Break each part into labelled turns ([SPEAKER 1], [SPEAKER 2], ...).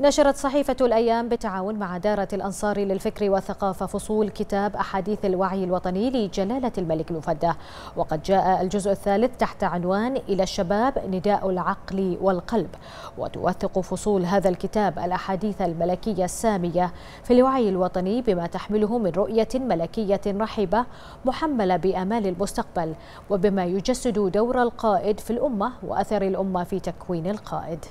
[SPEAKER 1] نشرت صحيفة الأيام بالتعاون مع دارة الأنصار للفكر والثقافة فصول كتاب أحاديث الوعي الوطني لجلالة الملك المفدى وقد جاء الجزء الثالث تحت عنوان إلى الشباب نداء العقل والقلب وتوثق فصول هذا الكتاب الأحاديث الملكية السامية في الوعي الوطني بما تحمله من رؤية ملكية رحبة محملة بأمال المستقبل وبما يجسد دور القائد في الأمة وأثر الأمة في تكوين القائد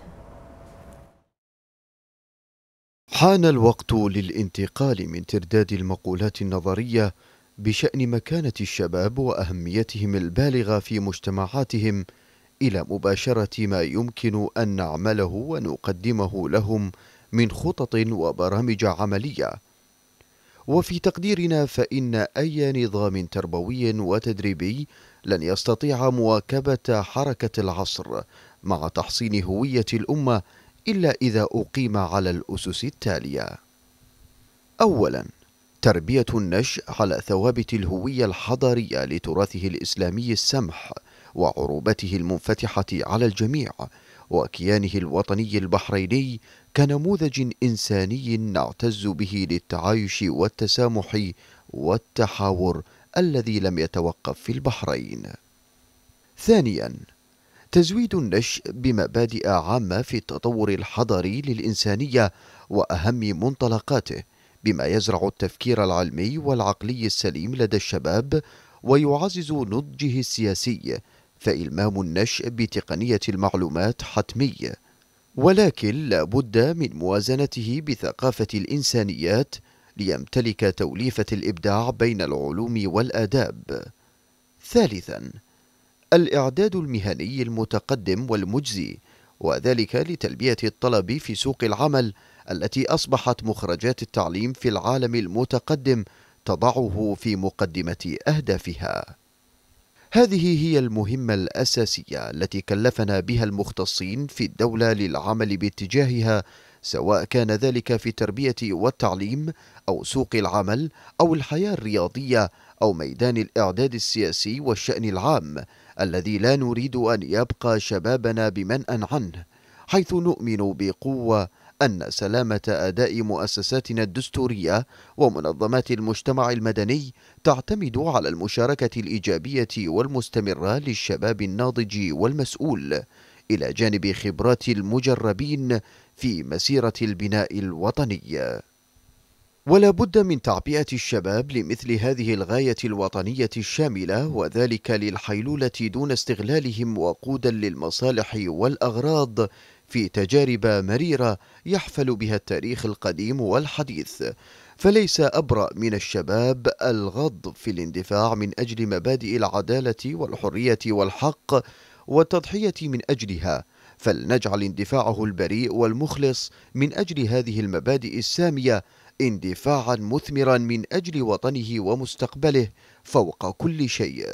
[SPEAKER 1] حان الوقت للانتقال من ترداد المقولات النظرية بشأن مكانة الشباب وأهميتهم البالغة في مجتمعاتهم إلى مباشرة ما يمكن أن نعمله ونقدمه لهم من خطط وبرامج عملية. وفي تقديرنا فإن أي نظام تربوي وتدريبي لن يستطيع مواكبة حركة العصر مع تحصين هوية الأمة إلا إذا أقيم على الأسس التالية أولاً تربية النشء على ثوابت الهوية الحضارية لتراثه الإسلامي السمح وعروبته المنفتحة على الجميع وكيانه الوطني البحريني كنموذج إنساني نعتز به للتعايش والتسامح والتحاور الذي لم يتوقف في البحرين ثانياً تزويد النشء بمبادئ عامة في التطور الحضري للإنسانية وأهم منطلقاته بما يزرع التفكير العلمي والعقلي السليم لدى الشباب ويعزز نضجه السياسي فإلمام النشء بتقنية المعلومات حتمي ولكن لا بد من موازنته بثقافة الإنسانيات ليمتلك توليفة الإبداع بين العلوم والآداب ثالثاً الإعداد المهني المتقدم والمجزي وذلك لتلبية الطلب في سوق العمل التي أصبحت مخرجات التعليم في العالم المتقدم تضعه في مقدمة أهدافها هذه هي المهمة الأساسية التي كلفنا بها المختصين في الدولة للعمل باتجاهها سواء كان ذلك في التربية والتعليم أو سوق العمل أو الحياة الرياضية أو ميدان الإعداد السياسي والشأن العام الذي لا نريد أن يبقى شبابنا بمنأ عنه حيث نؤمن بقوة أن سلامة أداء مؤسساتنا الدستورية ومنظمات المجتمع المدني تعتمد على المشاركة الإيجابية والمستمرة للشباب الناضج والمسؤول إلى جانب خبرات المجربين في مسيرة البناء الوطني ولا بد من تعبئة الشباب لمثل هذه الغاية الوطنية الشاملة وذلك للحيلولة دون استغلالهم وقودا للمصالح والأغراض في تجارب مريرة يحفل بها التاريخ القديم والحديث فليس أبرأ من الشباب الغض في الاندفاع من أجل مبادئ العدالة والحرية والحق والتضحية من أجلها فلنجعل اندفاعه البريء والمخلص من أجل هذه المبادئ السامية اندفاعا مثمرا من أجل وطنه ومستقبله فوق كل شيء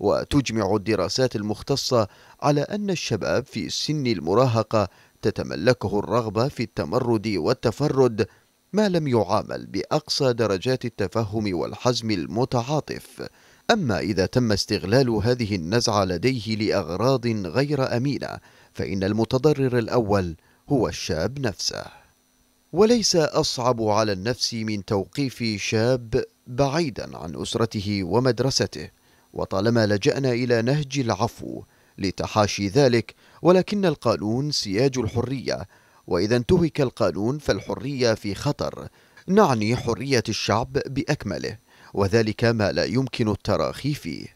[SPEAKER 1] وتجمع الدراسات المختصة على أن الشباب في سن المراهقة تتملكه الرغبة في التمرد والتفرد ما لم يعامل بأقصى درجات التفهم والحزم المتعاطف أما إذا تم استغلال هذه النزعة لديه لأغراض غير أمينة فإن المتضرر الأول هو الشاب نفسه وليس أصعب على النفس من توقيف شاب بعيدا عن أسرته ومدرسته وطالما لجأنا إلى نهج العفو لتحاشي ذلك ولكن القانون سياج الحرية وإذا انتهك القانون فالحرية في خطر نعني حرية الشعب بأكمله وذلك ما لا يمكن التراخي فيه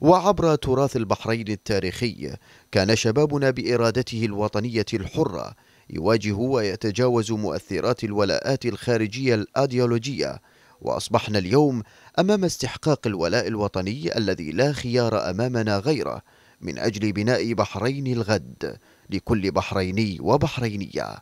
[SPEAKER 1] وعبر تراث البحرين التاريخي كان شبابنا بإرادته الوطنية الحرة يواجه ويتجاوز مؤثرات الولاءات الخارجية الأديولوجية وأصبحنا اليوم أمام استحقاق الولاء الوطني الذي لا خيار أمامنا غيره من أجل بناء بحرين الغد لكل بحريني وبحرينية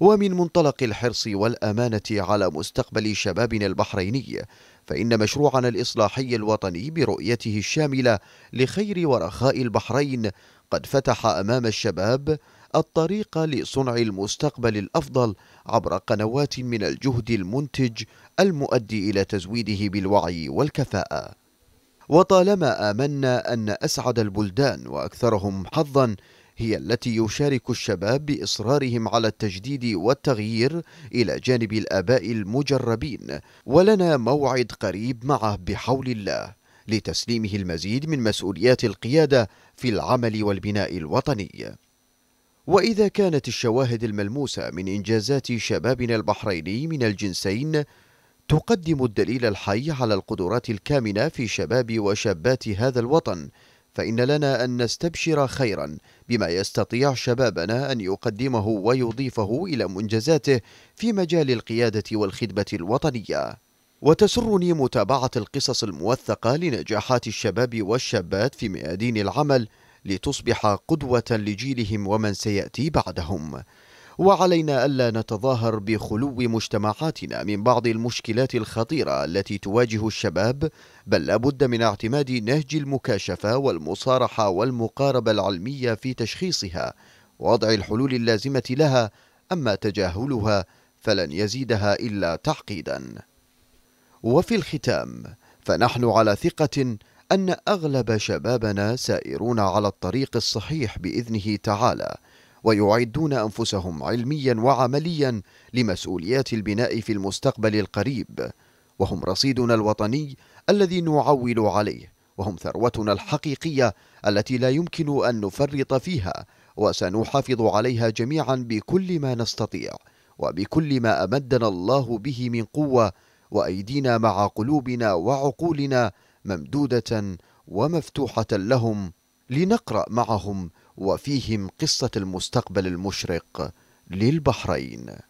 [SPEAKER 1] ومن منطلق الحرص والأمانة على مستقبل شبابنا البحريني فإن مشروعنا الإصلاحي الوطني برؤيته الشاملة لخير ورخاء البحرين قد فتح أمام الشباب الطريق لصنع المستقبل الأفضل عبر قنوات من الجهد المنتج المؤدي إلى تزويده بالوعي والكفاءة وطالما آمنا أن أسعد البلدان وأكثرهم حظاً هي التي يشارك الشباب باصرارهم على التجديد والتغيير الى جانب الاباء المجربين ولنا موعد قريب معه بحول الله لتسليمه المزيد من مسؤوليات القياده في العمل والبناء الوطني واذا كانت الشواهد الملموسه من انجازات شبابنا البحريني من الجنسين تقدم الدليل الحي على القدرات الكامنه في شباب وشابات هذا الوطن فإن لنا أن نستبشر خيرا بما يستطيع شبابنا أن يقدمه ويضيفه إلى منجزاته في مجال القيادة والخدمة الوطنية وتسرني متابعة القصص الموثقة لنجاحات الشباب والشابات في ميادين العمل لتصبح قدوة لجيلهم ومن سيأتي بعدهم وعلينا ألا نتظاهر بخلو مجتمعاتنا من بعض المشكلات الخطيرة التي تواجه الشباب بل لابد من اعتماد نهج المكاشفة والمصارحة والمقاربة العلمية في تشخيصها ووضع الحلول اللازمة لها أما تجاهلها فلن يزيدها إلا تعقيدا وفي الختام فنحن على ثقة أن أغلب شبابنا سائرون على الطريق الصحيح بإذنه تعالى ويعدون أنفسهم علميا وعمليا لمسؤوليات البناء في المستقبل القريب وهم رصيدنا الوطني الذي نعول عليه وهم ثروتنا الحقيقية التي لا يمكن أن نفرط فيها وسنحافظ عليها جميعا بكل ما نستطيع وبكل ما أمدنا الله به من قوة وأيدينا مع قلوبنا وعقولنا ممدودة ومفتوحة لهم لنقرأ معهم وفيهم قصة المستقبل المشرق للبحرين